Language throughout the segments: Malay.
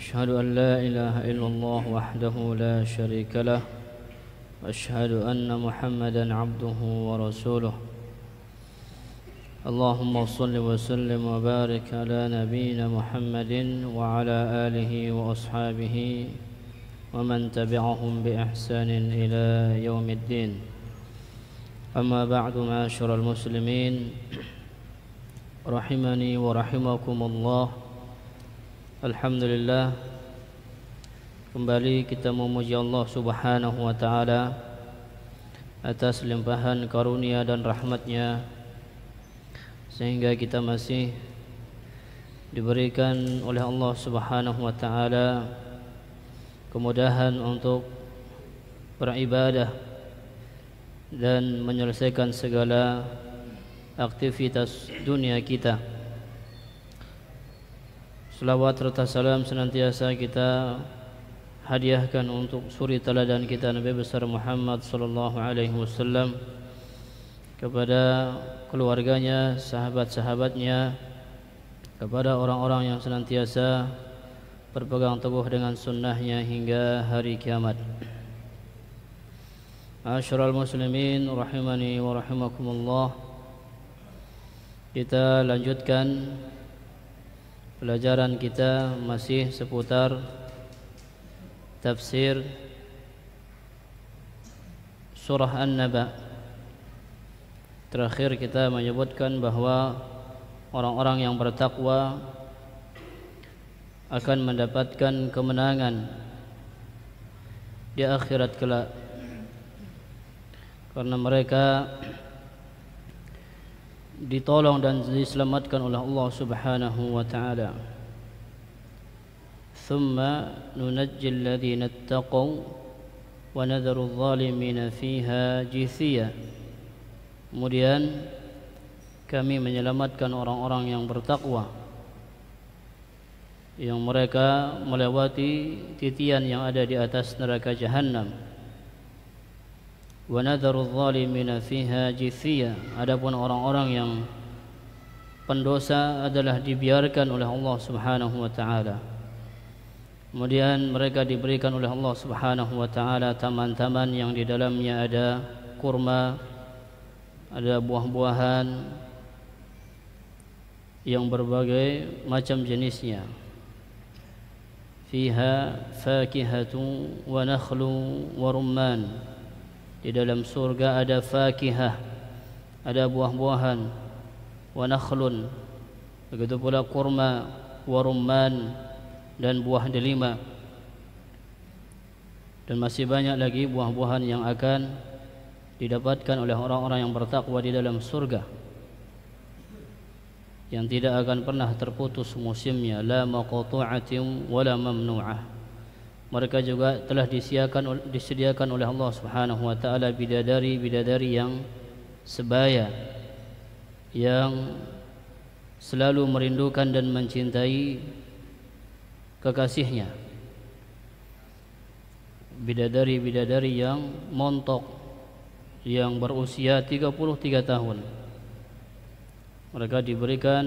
أشهد أن لا إله إلا الله وحده لا شريك له وأشهد أن محمدا عبده ورسوله اللهم صل وسلم وبارك على نبينا محمد وعلى آله وأصحابه ومن تبعهم بإحسان إلى يوم الدين أما بعد معاشر المسلمين رحمني ورحمكم الله Alhamdulillah Kembali kita memuji Allah subhanahu wa ta'ala Atas limpahan karunia dan rahmatnya Sehingga kita masih Diberikan oleh Allah subhanahu wa ta'ala Kemudahan untuk Beribadah Dan menyelesaikan segala Aktivitas dunia kita Kita Selawat serta salam senantiasa kita hadiahkan untuk suri teladan kita Nabi besar Muhammad sallallahu alaihi wasallam kepada keluarganya, sahabat-sahabatnya, kepada orang-orang yang senantiasa berpegang teguh dengan sunnahnya hingga hari kiamat. Asyurul muslimin rahimani wa rahimakumullah. Kita lanjutkan Pelajaran kita masih seputar tafsir surah An-Naba. Terakhir kita menyebutkan bahawa orang-orang yang bertakwa akan mendapatkan kemenangan di akhirat kelak. Karena mereka ditolong dan diselamatkan oleh Allah Subhanahu wa taala. Thumma nunajji alladhina ittaqu wa nadharu adh-dhalimina fiha jithiya. Kemudian kami menyelamatkan orang-orang yang bertakwa yang mereka melewati titian yang ada di atas neraka jahannam wa nadharu dhalimina fiha jithiya adapun orang-orang yang pendosa adalah dibiarkan oleh Allah Subhanahu wa taala kemudian mereka diberikan oleh Allah Subhanahu wa taala taman-taman yang di dalamnya ada kurma ada buah-buahan yang berbagai macam jenisnya fiha fakihatu wa nakhlu wa rumman di dalam surga ada fakihah ada buah-buahan wa nakhlun begitu pula kurma wa rumman dan buah delima dan masih banyak lagi buah-buahan yang akan didapatkan oleh orang-orang yang bertakwa di dalam surga yang tidak akan pernah terputus musimnya la maqtu'atin wa la mamnu'ah mereka juga telah disediakan disediakan oleh Allah Subhanahu wa taala bidadari-bidadari yang sebaya yang selalu merindukan dan mencintai kekasihnya bidadari-bidadari yang montok yang berusia 33 tahun mereka diberikan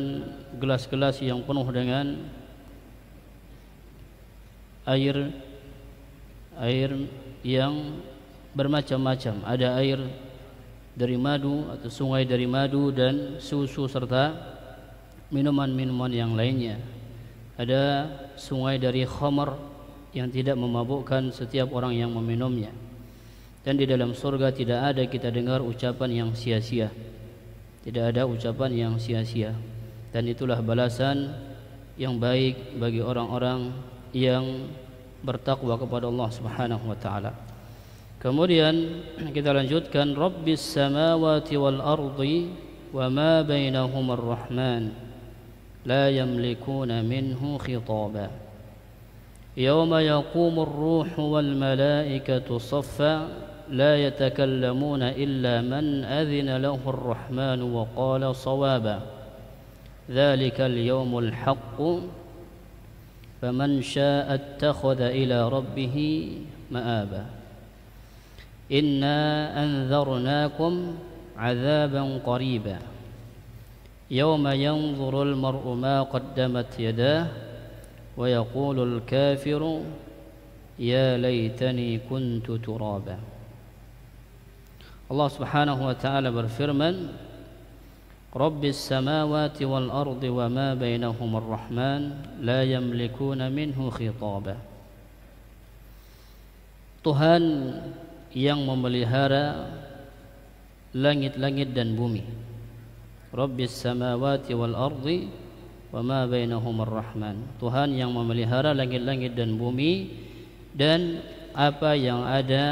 gelas-gelas yang penuh dengan air air yang bermacam-macam. Ada air dari madu atau sungai dari madu dan susu serta minuman-minuman yang lainnya. Ada sungai dari khamar yang tidak memabukkan setiap orang yang meminumnya. Dan di dalam surga tidak ada kita dengar ucapan yang sia-sia. Tidak ada ucapan yang sia-sia. Dan itulah balasan yang baik bagi orang-orang yang bertakwa kepada Allah Subhanahu wa taala. Kemudian kita lanjutkan Rabbis samawati wal ardi wa ma bainahuma ar rahman la yamlikuna minhu khitaba. يوم يقوم الروح والملائكة صفا لا يتكلمون إلا من أذن له الرحمن وقال صوابا ذلك اليوم الحق فمن شاء اتخذ إلى ربه مآبا إنا أنذرناكم عذابا قريبا يوم ينظر المرء ما قدمت يداه ويقول الكافر يا ليتني كنت ترابا الله سبحانه وتعالى taala رب السماوات والأرض وما بينهم الرحمن لا يملكون منه خطابا Tuhan yang memelihara langit-langit dan bumi Rabbis samawati wal ardi wa ma bainahumar rahman Tuhan yang memelihara langit-langit dan bumi dan apa yang ada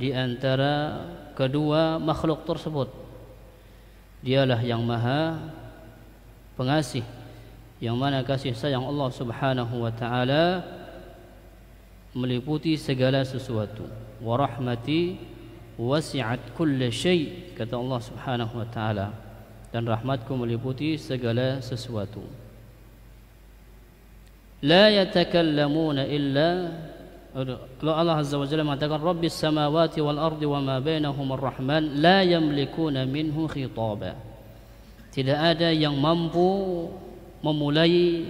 di antara kedua makhluk tersebut Dialah yang maha pengasih Yang mana kasih sayang Allah subhanahu wa ta'ala Meliputi segala sesuatu Warahmati wasi'at kulla syai' Kata Allah subhanahu wa ta'ala Dan rahmatku meliputi segala sesuatu La yatakallamuna illa kalau Allah Azza wa Jalla mengatakan Rabbis samawati wal ardi wa ma bainahum ar-Rahman la yamlikuna minhu khitaba. Tidak ada yang mampu memulai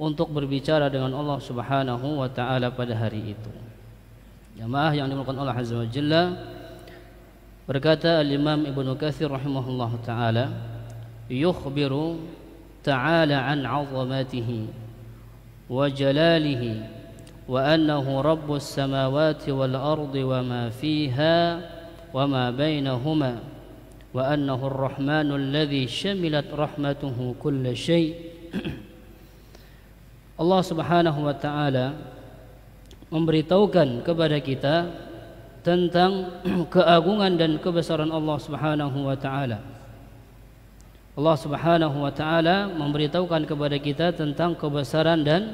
untuk berbicara dengan Allah Subhanahu wa taala pada hari itu. Jamaah yang dimulakan Allah Azza wa Jalla berkata Al-Imam Ibn Kathir rahimahullah ta'ala yukhbiru ta'ala an azamatihi wa jalalihi وأنه رب السماوات والأرض وما فيها وما بينهما وأنه الرحمن الذي شملت رحمته كل شيء Allah subhanahu wa ta'ala memberitahukan kepada kita tentang keagungan dan kebesaran Allah subhanahu wa ta'ala Allah subhanahu wa ta'ala memberitahukan kepada kita tentang kebesaran dan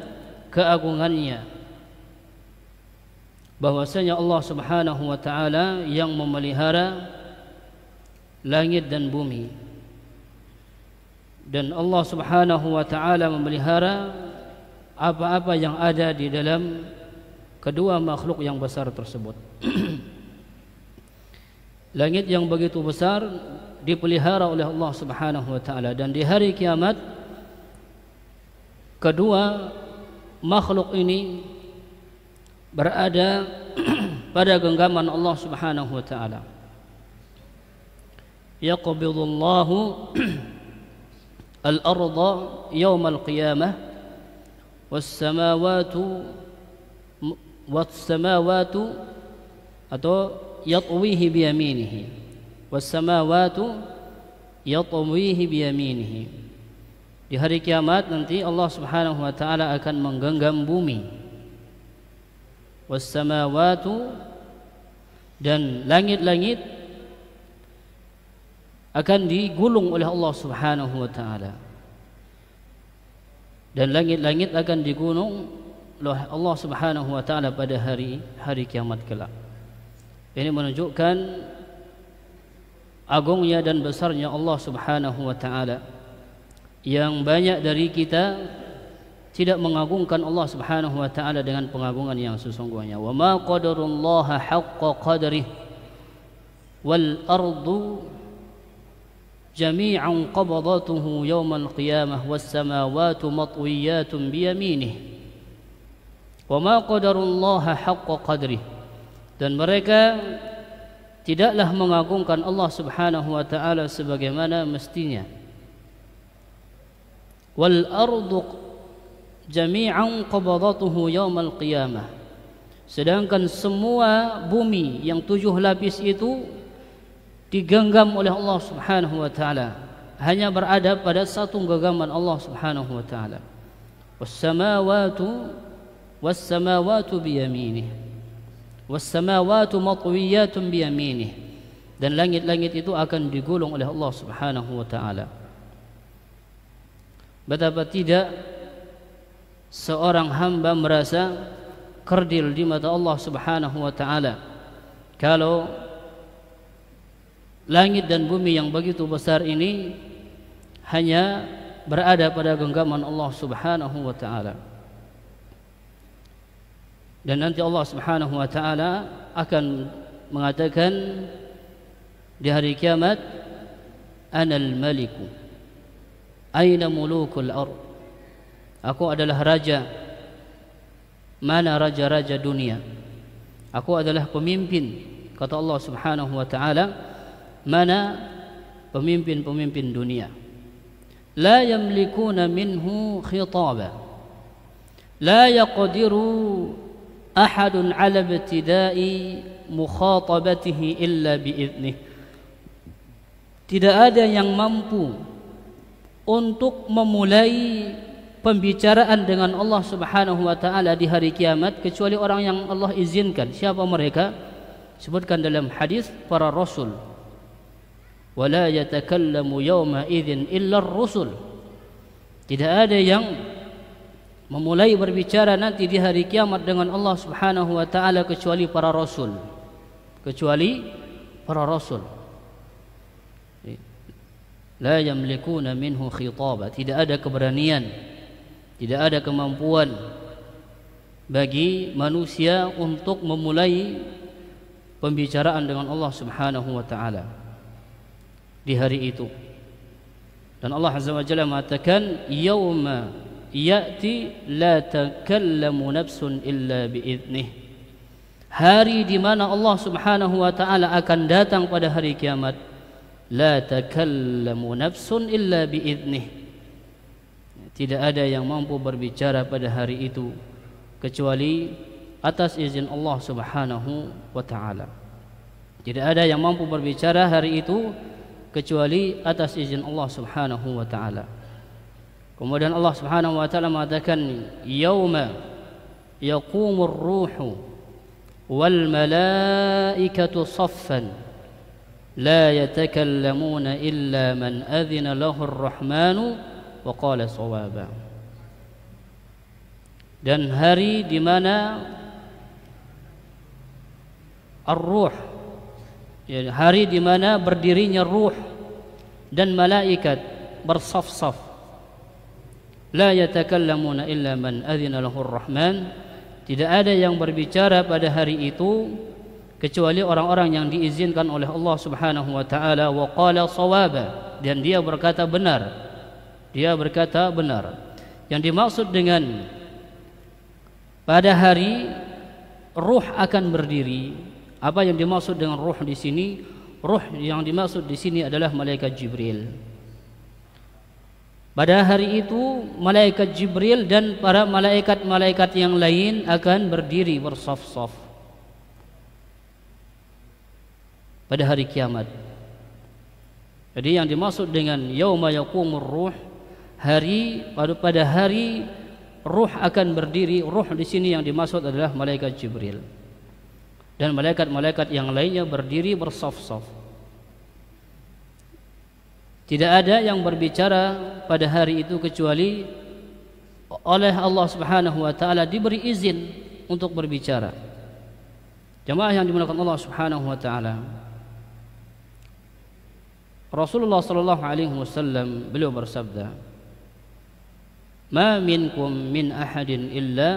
keagungannya bahwasanya Allah Subhanahu wa taala yang memelihara langit dan bumi dan Allah Subhanahu wa taala memelihara apa-apa yang ada di dalam kedua makhluk yang besar tersebut langit yang begitu besar dipelihara oleh Allah Subhanahu wa taala dan di hari kiamat kedua makhluk ini berada pada genggaman Allah Subhanahu wa taala. Yaqbidullahu al-ardha yawm al-qiyamah was-samawati was-samawati atau yatwihi bi yaminihi was-samawati yatwihi bi yaminihi di hari kiamat nanti Allah Subhanahu wa taala akan menggenggam bumi wassamawatu dan langit-langit akan digulung oleh Allah Subhanahu wa taala. Dan langit-langit akan digulung oleh Allah Subhanahu wa taala pada hari hari kiamat kelak. Ini menunjukkan agungnya dan besarnya Allah Subhanahu wa taala yang banyak dari kita tidak mengagungkan Allah Subhanahu wa taala dengan pengagungan yang sesungguhnya wa ma qadarullaha haqqo qadri wal ardu jami'an qabadatuhu al qiyamah was samawati matwiyatun bi yaminih wa ma qadarullaha haqqo qadri dan mereka tidaklah mengagungkan Allah Subhanahu wa taala sebagaimana mestinya wal ardu jami'an qabadatuhu yawmal qiyamah sedangkan semua bumi yang tujuh lapis itu digenggam oleh Allah Subhanahu wa taala hanya berada pada satu genggaman Allah Subhanahu wa taala was samawati was samawati bi yaminihi was samawati matwiyatun bi yaminihi dan langit-langit itu akan digulung oleh Allah Subhanahu wa taala betapa tidak seorang hamba merasa kerdil di mata Allah Subhanahu wa taala kalau langit dan bumi yang begitu besar ini hanya berada pada genggaman Allah Subhanahu wa taala dan nanti Allah Subhanahu wa taala akan mengatakan di hari kiamat anal maliku aina mulukul ardh Aku adalah raja mana raja-raja dunia. Aku adalah pemimpin kata Allah Subhanahu wa taala mana pemimpin-pemimpin dunia. La yamlikuna minhu khitaba. La yaqdiru ahadun ala ibtida'i mukhatabatihi illa bi'idnih. Tidak ada yang mampu untuk memulai pembicaraan dengan Allah Subhanahu wa taala di hari kiamat kecuali orang yang Allah izinkan. Siapa mereka? Sebutkan dalam hadis para rasul. Wala yatakallamu yawma idzin illa ar-rusul. Tidak ada yang memulai berbicara nanti di hari kiamat dengan Allah Subhanahu wa taala kecuali para rasul. Kecuali para rasul. Tidak ada keberanian tidak ada kemampuan bagi manusia untuk memulai pembicaraan dengan Allah Subhanahu wa taala di hari itu dan Allah Azza wa Jalla mengatakan yauma ya'ti la takallamu nafsun illa bi idznihi hari di mana Allah Subhanahu wa taala akan datang pada hari kiamat la takallamu nafsun illa bi idznihi tidak ada yang mampu berbicara pada hari itu kecuali atas izin Allah Subhanahu wa taala. Tidak ada yang mampu berbicara hari itu kecuali atas izin Allah Subhanahu wa taala. Kemudian Allah Subhanahu wa taala mengatakan yauma yaqumur ruhu wal malaikatu saffan la yatakallamuna illa man adzina lahu ar-rahmanu wa qala sawaba dan hari di mana ar-ruh ya hari di mana berdirinya ruh dan malaikat bersaf-saf la yatakallamuna illa man adzina lahu ar-rahman tidak ada yang berbicara pada hari itu kecuali orang-orang yang diizinkan oleh Allah Subhanahu wa taala wa qala sawaba dan dia berkata benar dia berkata benar. Yang dimaksud dengan pada hari ruh akan berdiri. Apa yang dimaksud dengan ruh di sini? Ruh yang dimaksud di sini adalah malaikat Jibril. Pada hari itu malaikat Jibril dan para malaikat-malaikat yang lain akan berdiri bersaf-saf. Pada hari kiamat. Jadi yang dimaksud dengan yauma yaqumur ruh hari pada pada hari ruh akan berdiri ruh di sini yang dimaksud adalah malaikat jibril dan malaikat-malaikat yang lainnya berdiri bersaf-saf tidak ada yang berbicara pada hari itu kecuali oleh Allah Subhanahu wa taala diberi izin untuk berbicara jemaah yang dimuliakan Allah Subhanahu wa taala Rasulullah sallallahu alaihi wasallam beliau bersabda ما منكم min احد illa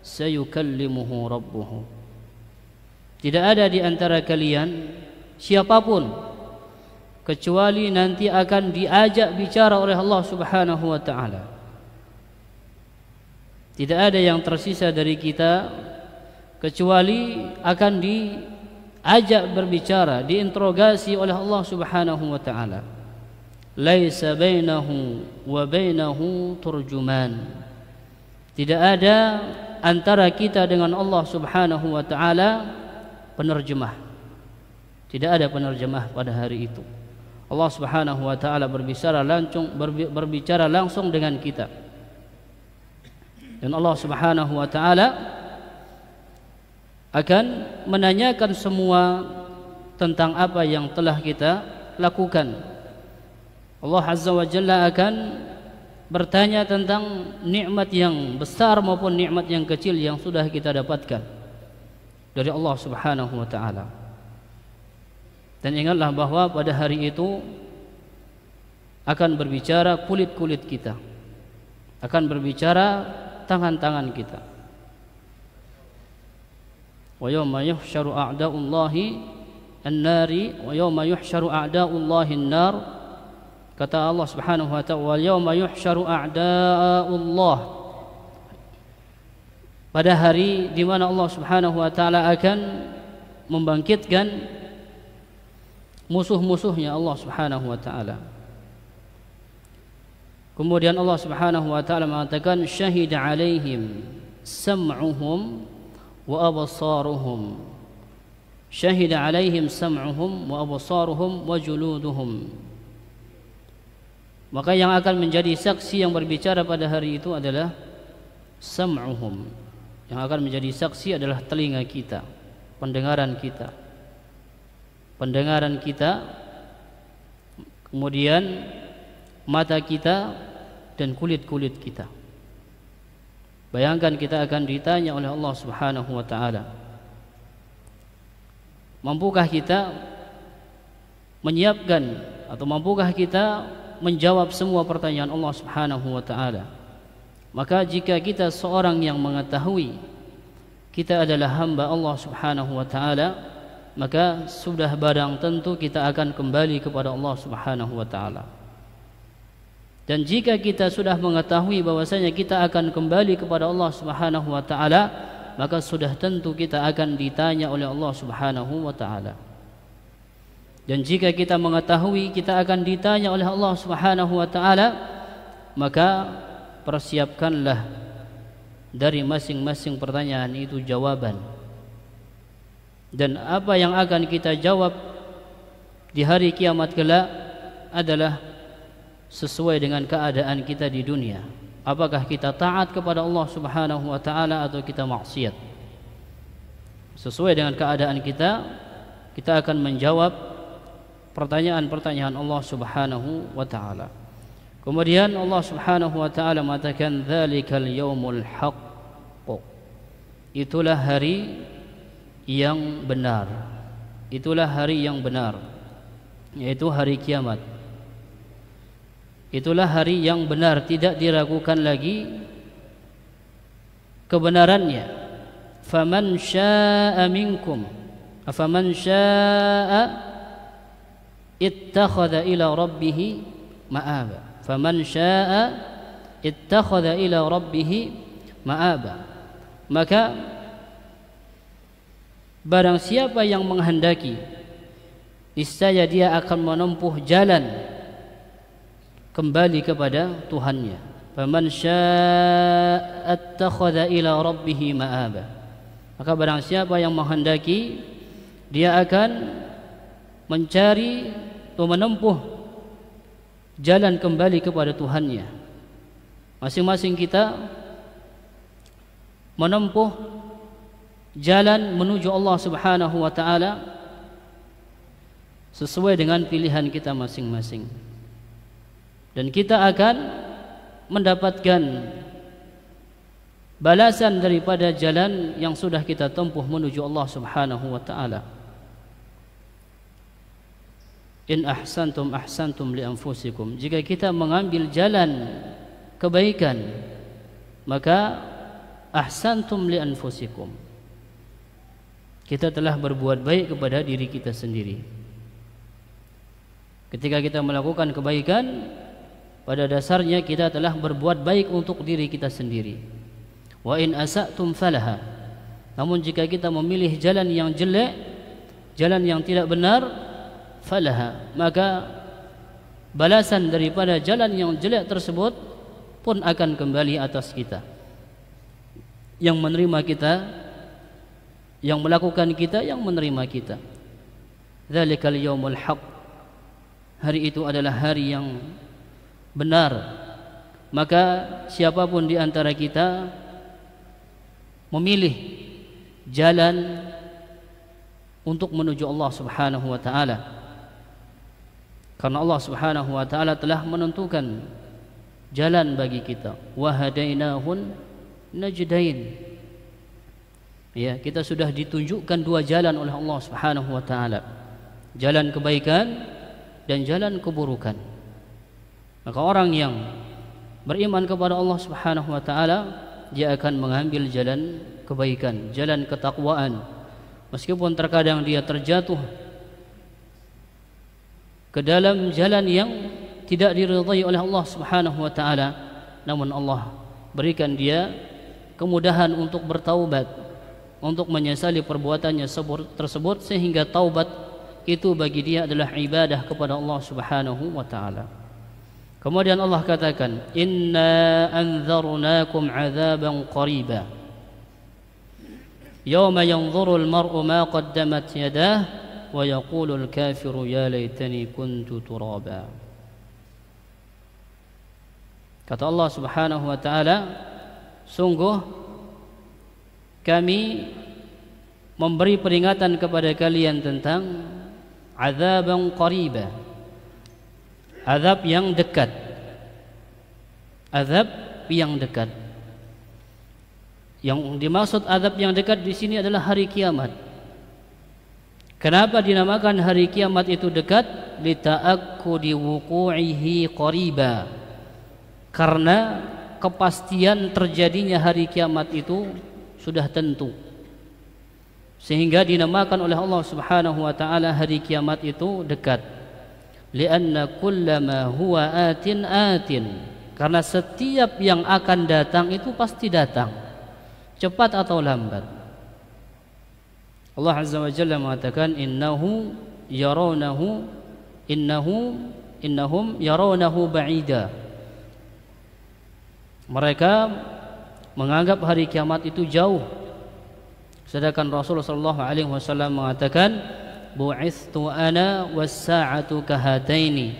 سيكلمه ربه tidak ada di antara kalian siapapun kecuali nanti akan diajak bicara oleh Allah Subhanahu wa taala tidak ada yang tersisa dari kita kecuali akan diajak berbicara diinterogasi oleh Allah Subhanahu wa taala laisa bainahu wa bainahu turjuman tidak ada antara kita dengan Allah Subhanahu wa taala penerjemah tidak ada penerjemah pada hari itu Allah Subhanahu wa taala berbicara langsung berbicara langsung dengan kita dan Allah Subhanahu wa taala akan menanyakan semua tentang apa yang telah kita lakukan Allah Azza wa Jalla akan bertanya tentang nikmat yang besar maupun nikmat yang kecil yang sudah kita dapatkan dari Allah Subhanahu wa taala. Dan ingatlah bahwa pada hari itu akan berbicara kulit-kulit kita. Akan berbicara tangan-tangan kita. Wa yawma yuhsyaru a'da'ullahi an-nari wa yawma yuhsyaru a'da'ullahi an-nar Kata Allah Subhanahu wa taala, "Wal yauma yuhsyaru a'da'ullah." Pada hari di mana Allah Subhanahu wa taala akan membangkitkan musuh-musuhnya Allah Subhanahu wa taala. Kemudian Allah Subhanahu wa taala mengatakan syahid alaihim sam'uhum wa absaruhum. Syahid alaihim sam'uhum wa absaruhum wa juluduhum. Maka yang akan menjadi saksi yang berbicara pada hari itu adalah sam'uhum. Yang akan menjadi saksi adalah telinga kita, pendengaran kita. Pendengaran kita kemudian mata kita dan kulit-kulit kita. Bayangkan kita akan ditanya oleh Allah Subhanahu wa taala. Mampukah kita menyiapkan atau mampukah kita menjawab semua pertanyaan Allah Subhanahu wa taala. Maka jika kita seorang yang mengetahui kita adalah hamba Allah Subhanahu wa taala, maka sudah barang tentu kita akan kembali kepada Allah Subhanahu wa taala. Dan jika kita sudah mengetahui bahwasanya kita akan kembali kepada Allah Subhanahu wa taala, maka sudah tentu kita akan ditanya oleh Allah Subhanahu wa taala. Dan jika kita mengetahui kita akan ditanya oleh Allah Subhanahu wa taala maka persiapkanlah dari masing-masing pertanyaan itu jawaban. Dan apa yang akan kita jawab di hari kiamat kelak adalah sesuai dengan keadaan kita di dunia. Apakah kita taat kepada Allah Subhanahu wa taala atau kita maksiat? Sesuai dengan keadaan kita, kita akan menjawab pertanyaan-pertanyaan Allah Subhanahu wa taala. Kemudian Allah Subhanahu wa taala mengatakan dzalikal yaumul haqq. Itulah hari yang benar. Itulah hari yang benar. Yaitu hari kiamat. Itulah hari yang benar tidak diragukan lagi kebenarannya. Faman syaa'a minkum. Afaman syaa'a ittakhadha ila rabbihi ma'aba faman syaa'a ittakhadha ila rabbihi ma'aba maka barang siapa yang menghendaki niscaya dia akan menempuh jalan kembali kepada Tuhannya faman syaa'a ittakhadha ila rabbihi ma'aba maka barang siapa yang menghendaki dia akan mencari atau menempuh jalan kembali kepada Tuhannya. Masing-masing kita menempuh jalan menuju Allah Subhanahu wa taala sesuai dengan pilihan kita masing-masing. Dan kita akan mendapatkan balasan daripada jalan yang sudah kita tempuh menuju Allah Subhanahu wa taala. In ahsantum ahsantum li anfusikum. Jika kita mengambil jalan kebaikan, maka ahsantum li anfusikum. Kita telah berbuat baik kepada diri kita sendiri. Ketika kita melakukan kebaikan, pada dasarnya kita telah berbuat baik untuk diri kita sendiri. Wa in asatum falaha. Namun jika kita memilih jalan yang jelek, jalan yang tidak benar, falaha maka balasan daripada jalan yang jelek tersebut pun akan kembali atas kita yang menerima kita yang melakukan kita yang menerima kita dzalikal yaumul haq hari itu adalah hari yang benar maka siapapun di antara kita memilih jalan untuk menuju Allah Subhanahu wa taala karena Allah Subhanahu wa taala telah menentukan jalan bagi kita wa hadainahun najdain ya kita sudah ditunjukkan dua jalan oleh Allah Subhanahu wa taala jalan kebaikan dan jalan keburukan maka orang yang beriman kepada Allah Subhanahu wa taala dia akan mengambil jalan kebaikan jalan ketakwaan meskipun terkadang dia terjatuh ke dalam jalan yang tidak diridhai oleh Allah Subhanahu wa taala namun Allah berikan dia kemudahan untuk bertaubat untuk menyesali perbuatannya tersebut sehingga taubat itu bagi dia adalah ibadah kepada Allah Subhanahu wa taala kemudian Allah katakan inna anzarnakum azaban qariba yawma yanzurul mar'u ma qaddamat yadahu wa yaqulu al-kafiru ya laitani kuntu turaba Kata Allah Subhanahu wa taala sungguh kami memberi peringatan kepada kalian tentang azaban qariba azab yang dekat azab yang dekat yang dimaksud azab yang dekat di sini adalah hari kiamat Kenapa dinamakan hari kiamat itu dekat? Lita'akudi diwukuihi qariba Karena kepastian terjadinya hari kiamat itu sudah tentu Sehingga dinamakan oleh Allah subhanahu wa ta'ala hari kiamat itu dekat Lianna kullama huwa atin atin Karena setiap yang akan datang itu pasti datang Cepat atau lambat Allah Azza wa Jalla mengatakan innahu yarawnahu innahu innahum yarawnahu ba'ida mereka menganggap hari kiamat itu jauh sedangkan Rasulullah sallallahu alaihi wasallam mengatakan bu'istu ana was sa'atu kahataini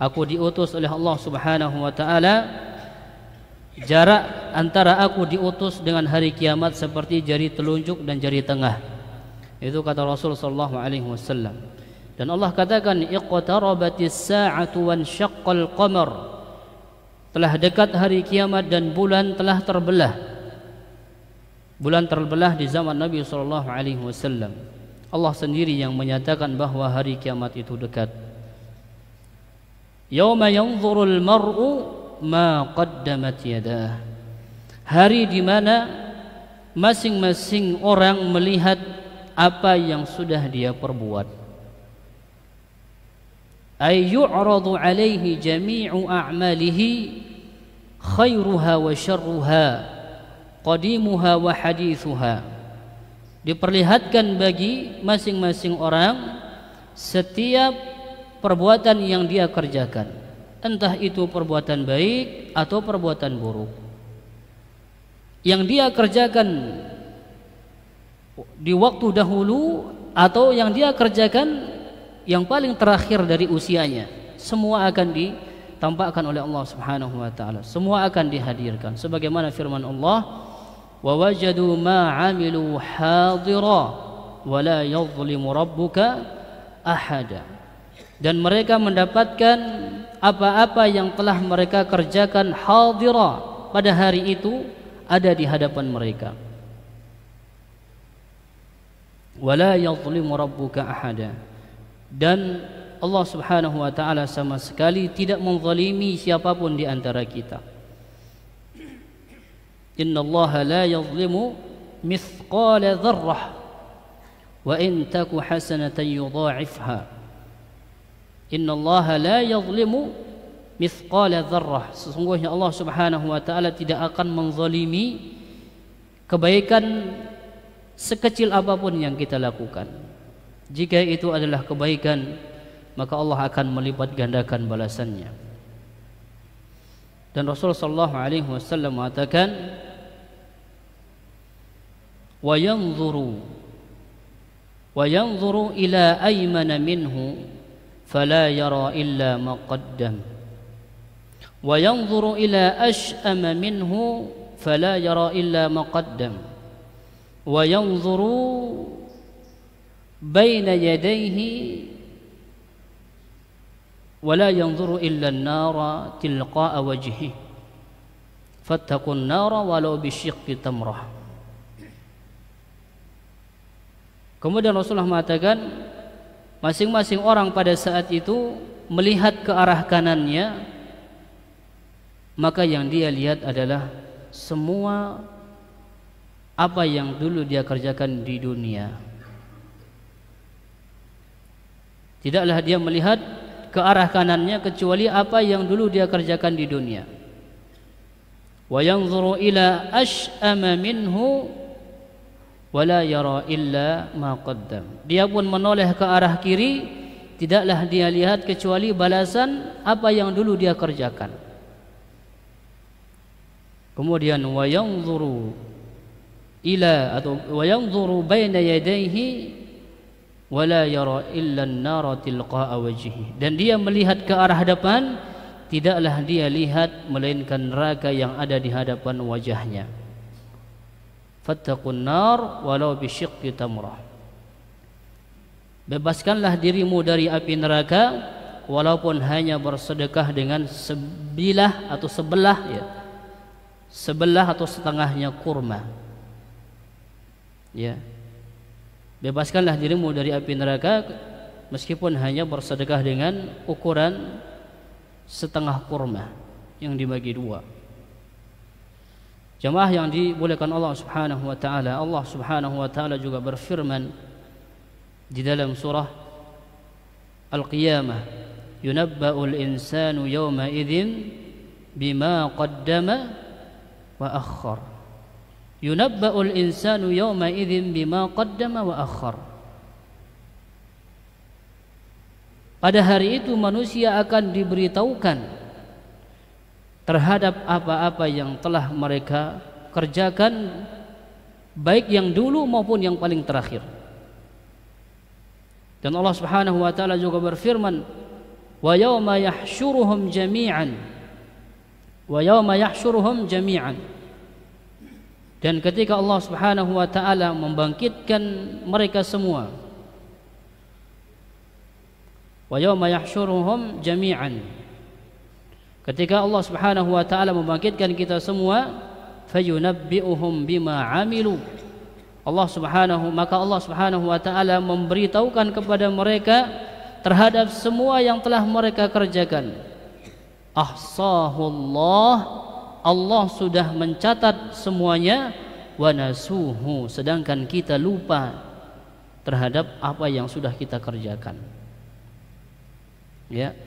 aku diutus oleh Allah Subhanahu wa taala jarak antara aku diutus dengan hari kiamat seperti jari telunjuk dan jari tengah itu kata Rasul sallallahu alaihi wasallam dan Allah katakan iqtarabatis sa'atu wan syaqqal qamar telah dekat hari kiamat dan bulan telah terbelah bulan terbelah di zaman Nabi sallallahu alaihi wasallam Allah sendiri yang menyatakan bahawa hari kiamat itu dekat yauma yanzurul mar'u ma qaddamat yadah hari di mana masing-masing orang melihat apa yang sudah dia perbuat ay yu'radu alaihi jami'u a'malihi khairuha wa syarruha qadimuha wa hadithuha diperlihatkan bagi masing-masing orang setiap perbuatan yang dia kerjakan entah itu perbuatan baik atau perbuatan buruk yang dia kerjakan di waktu dahulu atau yang dia kerjakan yang paling terakhir dari usianya semua akan ditampakkan oleh Allah Subhanahu wa taala semua akan dihadirkan sebagaimana firman Allah wa wajadu ma amilu hadira wa la yadhlimu rabbuka ahada dan mereka mendapatkan apa-apa yang telah mereka kerjakan hadira pada hari itu ada di hadapan mereka wala yazlimu rabbuka ahada dan Allah Subhanahu wa taala sama sekali tidak menzalimi siapapun di antara kita Inna Allah la yazlimu mithqala dharrah wa in taku hasanatan yudha'ifha Inna Allah la yazlimu mithqala dharrah sesungguhnya Allah Subhanahu wa taala tidak akan menzalimi kebaikan sekecil apapun yang kita lakukan jika itu adalah kebaikan maka Allah akan melipat gandakan balasannya dan Rasulullah sallallahu alaihi wasallam mengatakan wa yanzuru wa yanzuru ila aymana minhu fala yara illa maqaddam. qaddam wa yanzuru ila ash'ama minhu fala yara illa maqaddam." وينظر بين يديه ولا ينظر إلا النار تلقاء وجهه فاتقوا النار ولو بشق تمره Kemudian Rasulullah mengatakan masing-masing orang pada saat itu melihat ke arah kanannya maka yang dia lihat adalah semua apa yang dulu dia kerjakan di dunia. Tidaklah dia melihat ke arah kanannya kecuali apa yang dulu dia kerjakan di dunia. Wa yanzuru ila ash'ama minhu wa la yara illa ma qaddam. Dia pun menoleh ke arah kiri, tidaklah dia lihat kecuali balasan apa yang dulu dia kerjakan. Kemudian wa yanzuru ila atau wa yanzuru baina yadayhi wa la yara illa an-nara tilqa'a wajhihi dan dia melihat ke arah depan tidaklah dia lihat melainkan neraka yang ada di hadapan wajahnya fattaqun nar walau bi shiqqi tamrah bebaskanlah dirimu dari api neraka walaupun hanya bersedekah dengan sebilah atau sebelah ya sebelah atau setengahnya kurma ya bebaskanlah dirimu dari api neraka meskipun hanya bersedekah dengan ukuran setengah kurma yang dibagi dua jemaah yang dibolehkan Allah subhanahu wa ta'ala Allah subhanahu wa ta'ala juga berfirman di dalam surah Al-Qiyamah yunabba'ul insanu yawma idhin bima qaddama wa akhara yunabba'ul insanu yawma idzin bima qaddama wa akhar Pada hari itu manusia akan diberitahukan terhadap apa-apa yang telah mereka kerjakan baik yang dulu maupun yang paling terakhir. Dan Allah Subhanahu wa taala juga berfirman, "Wa yauma yahsyuruhum jami'an." Wa yauma yahsyuruhum jami'an. Dan ketika Allah Subhanahu wa taala membangkitkan mereka semua. Wa yawma yahsyuruhum jami'an. Ketika Allah Subhanahu wa taala membangkitkan kita semua, fayunabbi'uhum bima 'amilu. Allah Subhanahu maka Allah Subhanahu wa taala memberitahukan kepada mereka terhadap semua yang telah mereka kerjakan. Ahsahullahu Allah sudah mencatat semuanya wa nasuhu sedangkan kita lupa terhadap apa yang sudah kita kerjakan. Ya.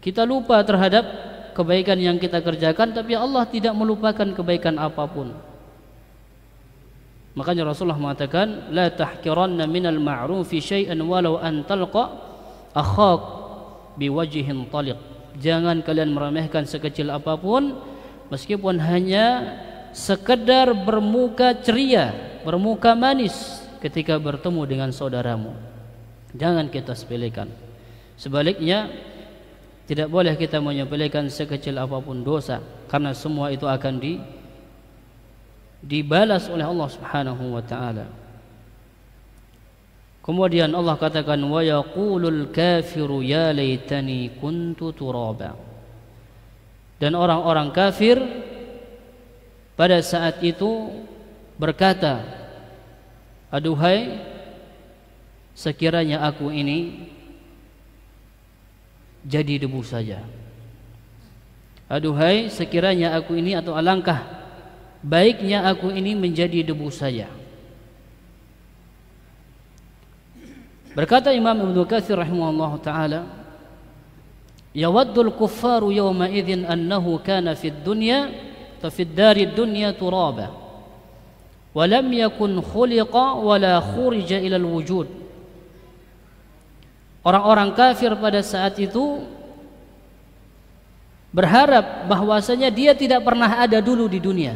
Kita lupa terhadap kebaikan yang kita kerjakan tapi Allah tidak melupakan kebaikan apapun. Makanya Rasulullah mengatakan la tahkiranna minal ma'rufi syai'an walau an talqa akhak biwajhin taliq. Jangan kalian meremehkan sekecil apapun meskipun hanya sekedar bermuka ceria, bermuka manis ketika bertemu dengan saudaramu. Jangan kita sepelekan. Sebaliknya tidak boleh kita menyepelekan sekecil apapun dosa karena semua itu akan di dibalas oleh Allah Subhanahu wa taala. Kemudian Allah katakan wa yaqulul kafiru ya laitani kuntu turaba dan orang-orang kafir pada saat itu berkata aduhai sekiranya aku ini jadi debu saja aduhai sekiranya aku ini atau alangkah baiknya aku ini menjadi debu saja berkata Imam Ibn Kathir rahimahullah ta'ala yawaddul kuffaru yawma idhin annahu kana fid dunya fa fid dari dunya turaba wa lam yakun khuliqa wa la khurija ila al wujud orang-orang kafir pada saat itu berharap bahwasanya dia tidak pernah ada dulu di dunia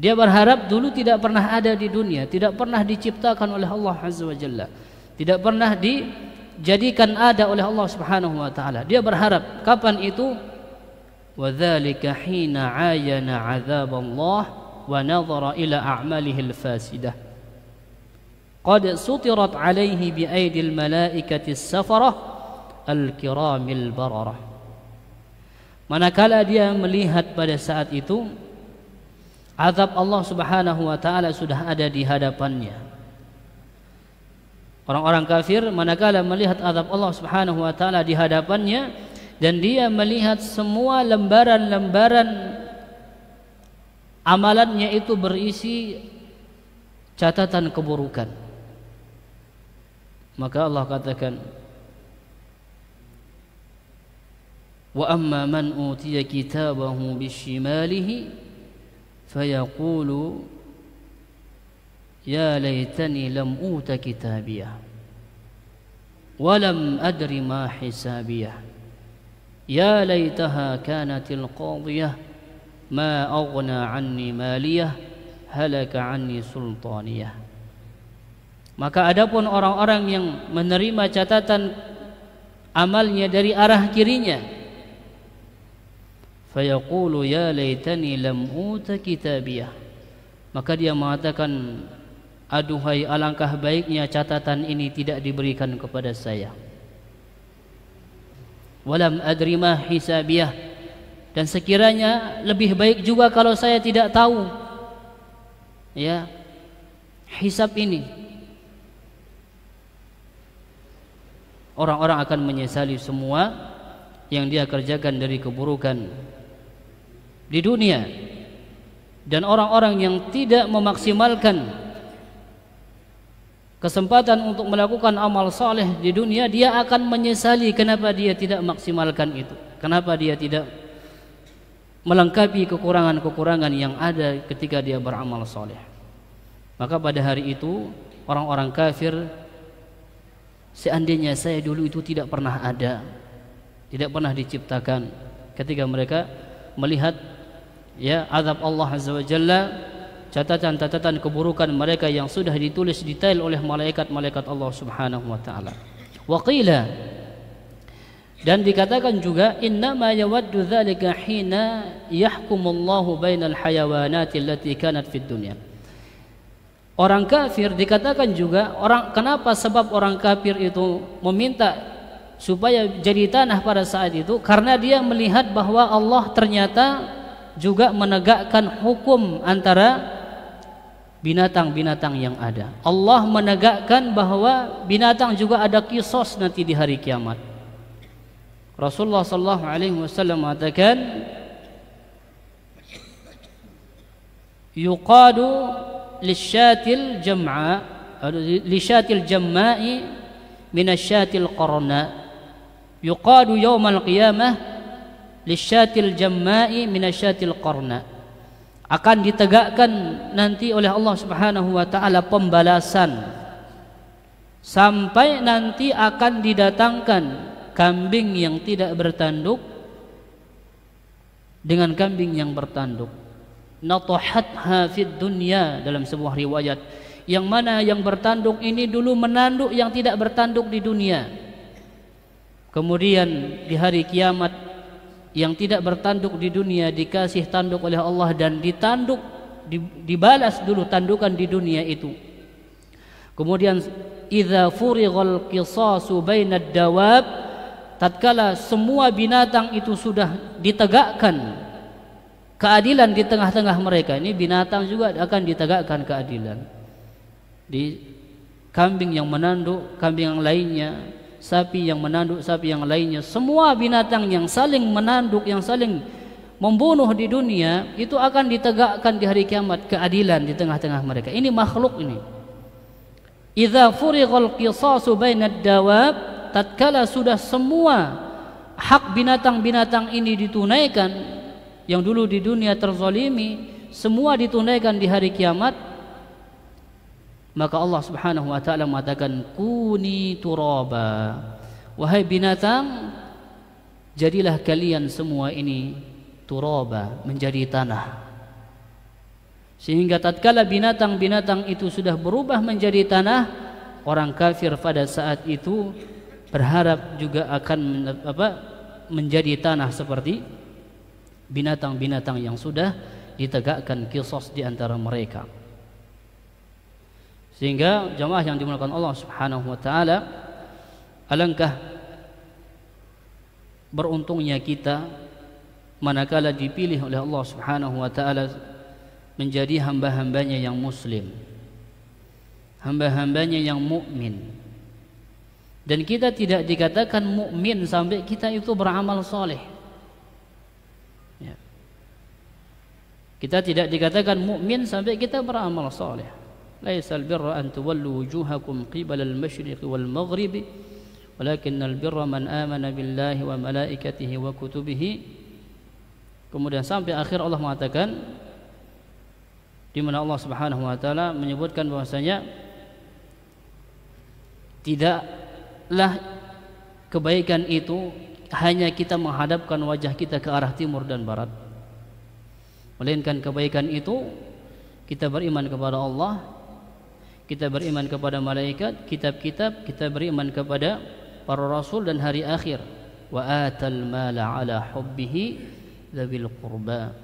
dia berharap dulu tidak pernah ada di dunia tidak pernah diciptakan oleh Allah azza wajalla tidak pernah di dijadikan ada oleh Allah Subhanahu wa taala. Dia berharap kapan itu? Wa dzalika hina ayana 'adzab Allah wa nadhara ila a'malihi al-fasidah. Qad sutirat 'alayhi bi aidi al-mala'ikati as-safarah al-kiram al-bararah. Manakala dia melihat pada saat itu azab Allah Subhanahu wa taala sudah ada di hadapannya. Orang-orang kafir manakala melihat azab Allah Subhanahu wa taala di hadapannya dan dia melihat semua lembaran-lembaran amalannya itu berisi catatan keburukan. Maka Allah katakan Wa amma man utiya kitabahu bishimalihi fayaqulu Ya laytani lam uta kitabiyah Walam adri ma hisabiyah Ya laytaha kanatil qadiyah Ma agna anni maliyah Halaka anni sultaniyah Maka adapun orang-orang yang menerima catatan amalnya dari arah kirinya. Fayaqulu ya laytani lam uta kitabiyah. Maka dia mengatakan Aduhai alangkah baiknya catatan ini tidak diberikan kepada saya. Walam adrima hisabiyah dan sekiranya lebih baik juga kalau saya tidak tahu ya hisab ini orang-orang akan menyesali semua yang dia kerjakan dari keburukan di dunia dan orang-orang yang tidak memaksimalkan kesempatan untuk melakukan amal saleh di dunia dia akan menyesali kenapa dia tidak maksimalkan itu kenapa dia tidak melengkapi kekurangan-kekurangan yang ada ketika dia beramal saleh maka pada hari itu orang-orang kafir seandainya saya dulu itu tidak pernah ada tidak pernah diciptakan ketika mereka melihat ya azab Allah azza wajalla catatan-catatan keburukan mereka yang sudah ditulis detail oleh malaikat-malaikat Allah Subhanahu wa taala. Wa qila dan dikatakan juga inna ma yawaddu dzalika hina yahkumullahu bainal hayawanati allati kanat fid dunya. Orang kafir dikatakan juga orang kenapa sebab orang kafir itu meminta supaya jadi tanah pada saat itu karena dia melihat bahwa Allah ternyata juga menegakkan hukum antara binatang-binatang yang ada. Allah menegakkan bahwa binatang juga ada kisos nanti di hari kiamat. Rasulullah sallallahu alaihi wasallam mengatakan yuqadu lisyatil jam'a lisyatil jamma'i minasyatil qarna yuqadu yawmal qiyamah lisyatil jamma'i minasyatil qarna' akan ditegakkan nanti oleh Allah Subhanahu wa taala pembalasan sampai nanti akan didatangkan kambing yang tidak bertanduk dengan kambing yang bertanduk natahatha fid dunya dalam sebuah riwayat yang mana yang bertanduk ini dulu menanduk yang tidak bertanduk di dunia kemudian di hari kiamat yang tidak bertanduk di dunia dikasih tanduk oleh Allah dan ditanduk dibalas dulu tandukan di dunia itu. Kemudian idza furighal qisasu bainad dawab tatkala semua binatang itu sudah ditegakkan keadilan di tengah-tengah mereka ini binatang juga akan ditegakkan keadilan di kambing yang menanduk kambing yang lainnya sapi yang menanduk sapi yang lainnya semua binatang yang saling menanduk yang saling membunuh di dunia itu akan ditegakkan di hari kiamat keadilan di tengah-tengah mereka ini makhluk ini idza furighal qisasu bainad dawab tatkala sudah semua hak binatang-binatang ini ditunaikan yang dulu di dunia terzolimi, semua ditunaikan di hari kiamat maka Allah Subhanahu wa taala mengatakan kuni turaba wahai binatang jadilah kalian semua ini turaba menjadi tanah sehingga tatkala binatang-binatang itu sudah berubah menjadi tanah orang kafir pada saat itu berharap juga akan apa menjadi tanah seperti binatang-binatang yang sudah ditegakkan kisos di antara mereka. mereka sehingga jamaah yang dimulakan Allah Subhanahu wa taala alangkah beruntungnya kita manakala dipilih oleh Allah Subhanahu wa taala menjadi hamba-hambanya yang muslim hamba-hambanya yang mukmin dan kita tidak dikatakan mukmin sampai kita itu beramal soleh. Ya. Kita tidak dikatakan mukmin sampai kita beramal soleh. ليس البر أن تولوا وجوهكم قبل المشرق والمغرب ولكن البر من آمن بالله وملائكته وكتبه kemudian sampai akhir Allah mengatakan di mana Allah Subhanahu wa taala menyebutkan bahwasanya tidaklah kebaikan itu hanya kita menghadapkan wajah kita ke arah timur dan barat melainkan kebaikan itu kita beriman kepada Allah kita beriman kepada malaikat, kitab-kitab, kita beriman kepada para rasul dan hari akhir. Wa atal mala ala hubbihi dzabil qurba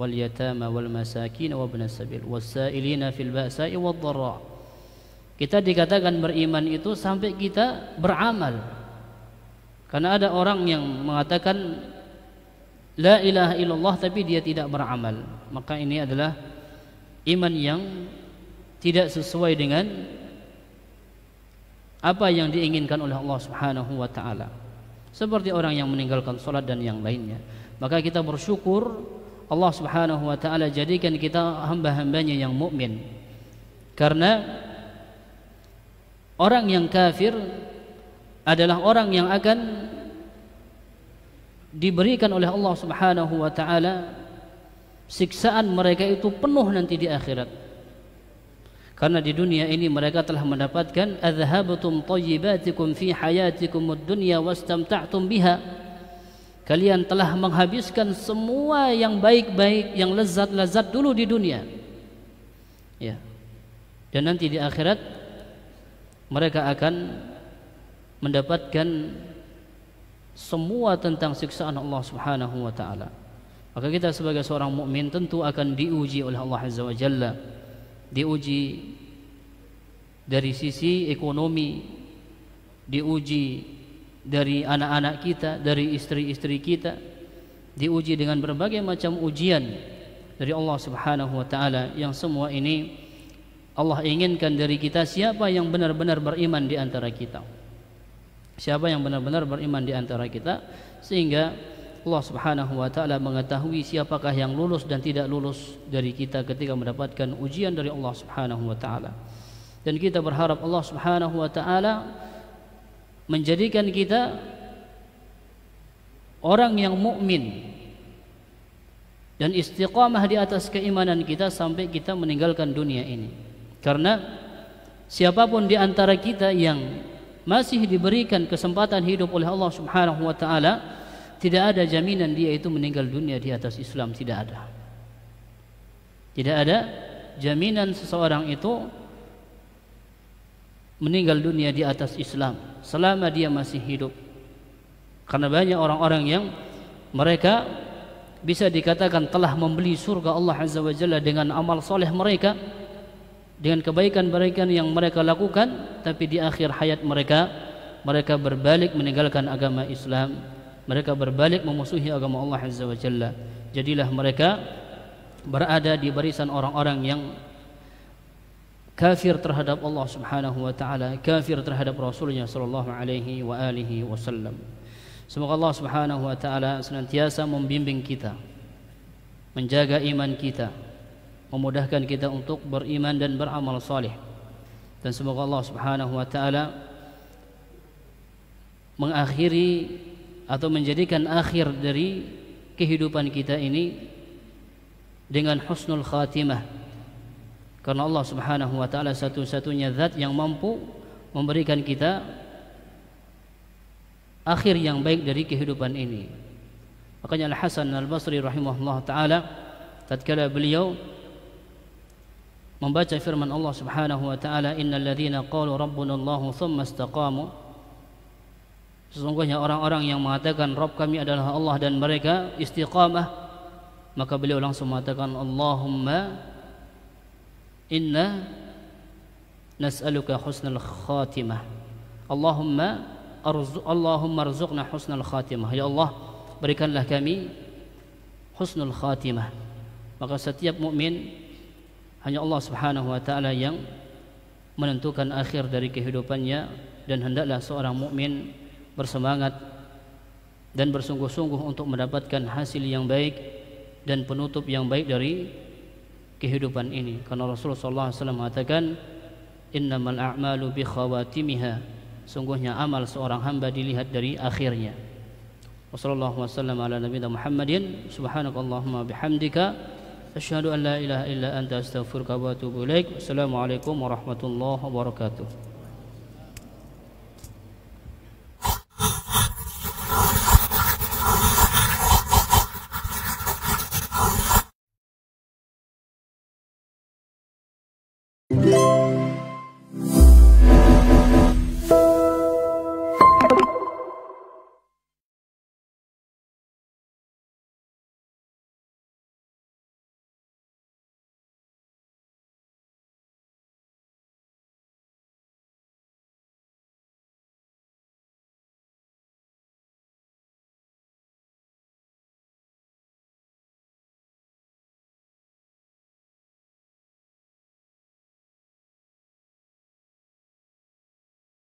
wal yatama wal masakin wa ibn sabil was sa'ilina fil ba'sa'i wad dharra. Kita dikatakan beriman itu sampai kita beramal. Karena ada orang yang mengatakan la ilaha illallah tapi dia tidak beramal. Maka ini adalah iman yang tidak sesuai dengan apa yang diinginkan oleh Allah Subhanahu wa taala. Seperti orang yang meninggalkan salat dan yang lainnya. Maka kita bersyukur Allah Subhanahu wa taala jadikan kita hamba-hambanya yang mukmin. Karena orang yang kafir adalah orang yang akan diberikan oleh Allah Subhanahu wa taala siksaan mereka itu penuh nanti di akhirat. Karena di dunia ini mereka telah mendapatkan azhabatum tayyibatikum fi hayatikum ad-dunya wastamta'tum biha. Kalian telah menghabiskan semua yang baik-baik yang lezat-lezat dulu di dunia. Ya. Dan nanti di akhirat mereka akan mendapatkan semua tentang siksaan Allah Subhanahu wa taala. Maka kita sebagai seorang mukmin tentu akan diuji oleh Allah Azza wa Jalla diuji dari sisi ekonomi diuji dari anak-anak kita, dari istri-istri kita diuji dengan berbagai macam ujian dari Allah Subhanahu wa taala yang semua ini Allah inginkan dari kita siapa yang benar-benar beriman di antara kita. Siapa yang benar-benar beriman di antara kita sehingga Allah Subhanahu wa taala mengetahui siapakah yang lulus dan tidak lulus dari kita ketika mendapatkan ujian dari Allah Subhanahu wa taala. Dan kita berharap Allah Subhanahu wa taala menjadikan kita orang yang mukmin dan istiqamah di atas keimanan kita sampai kita meninggalkan dunia ini. Karena siapapun di antara kita yang masih diberikan kesempatan hidup oleh Allah Subhanahu wa taala, tidak ada jaminan dia itu meninggal dunia di atas Islam tidak ada tidak ada jaminan seseorang itu meninggal dunia di atas Islam selama dia masih hidup karena banyak orang-orang yang mereka bisa dikatakan telah membeli surga Allah Azza wa Jalla dengan amal soleh mereka dengan kebaikan-kebaikan yang mereka lakukan tapi di akhir hayat mereka mereka berbalik meninggalkan agama Islam mereka berbalik memusuhi agama Allah Azza wa Jalla jadilah mereka berada di barisan orang-orang yang kafir terhadap Allah Subhanahu wa taala kafir terhadap rasulnya sallallahu alaihi wa alihi wasallam semoga Allah Subhanahu wa taala senantiasa membimbing kita menjaga iman kita memudahkan kita untuk beriman dan beramal saleh dan semoga Allah Subhanahu wa taala mengakhiri atau menjadikan akhir dari kehidupan kita ini dengan husnul khatimah karena Allah Subhanahu wa taala satu-satunya zat yang mampu memberikan kita akhir yang baik dari kehidupan ini makanya Al Hasan Al Basri rahimahullah taala tatkala beliau membaca firman Allah Subhanahu wa taala innal ladzina qalu rabbuna Allahu tsumma istaqamu sesungguhnya orang-orang yang mengatakan Rabb kami adalah Allah dan mereka istiqamah maka beliau langsung mengatakan Allahumma inna nas'aluka husnal khatimah Allahumma arzu Allahumma arzuqna husnal khatimah ya Allah berikanlah kami husnul khatimah maka setiap mukmin hanya Allah Subhanahu wa taala yang menentukan akhir dari kehidupannya dan hendaklah seorang mukmin bersemangat dan bersungguh-sungguh untuk mendapatkan hasil yang baik dan penutup yang baik dari kehidupan ini. Karena Rasulullah SAW mengatakan, Innamal a'malu bi khawatimiha. Sungguhnya amal seorang hamba dilihat dari akhirnya. Wassalamualaikum Muhammadin subhanakallahumma bihamdika. Asyhadu an la ilaha illa anta astaghfiruka wa atubu ilaik. Assalamualaikum warahmatullahi wabarakatuh.